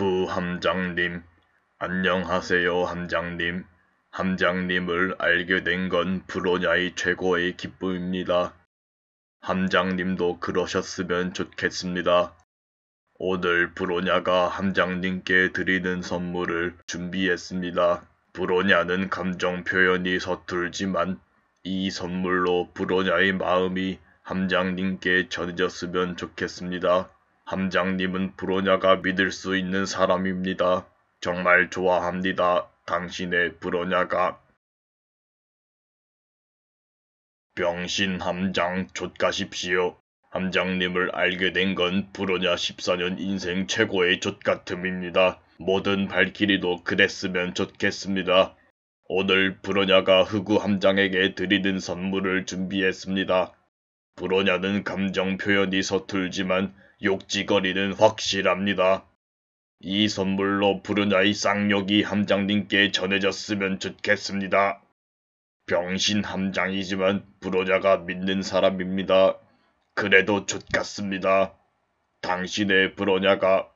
후 함장님, 안녕하세요 함장님. 함장님을 알게 된 건 브로냐의 최고의 기쁨입니다. 함장님도 그러셨으면 좋겠습니다. 오늘 브로냐가 함장님께 드리는 선물을 준비했습니다. 브로냐는 감정 표현이 서툴지만 이 선물로 브로냐의 마음이 함장님께 전해졌으면 좋겠습니다. 함장님은 브로냐가 믿을 수 있는 사람입니다. 정말 좋아합니다. 당신의 브로냐가. 병신 함장 좆가십시오. 함장님을 알게 된 건 브로냐 14년 인생 최고의 좆같음입니다. 모든 발길이도 그랬으면 좋겠습니다. 오늘 브로냐가 흑우 함장에게 드리는 선물을 준비했습니다. 불어냐는 감정 표현이 서툴지만 욕지거리는 확실합니다. 이 선물로 부르냐의 쌍욕이 함장님께 전해졌으면 좋겠습니다. 병신 함장이지만 부르냐가 믿는 사람입니다. 그래도 좋겠습니다. 당신의 부러냐가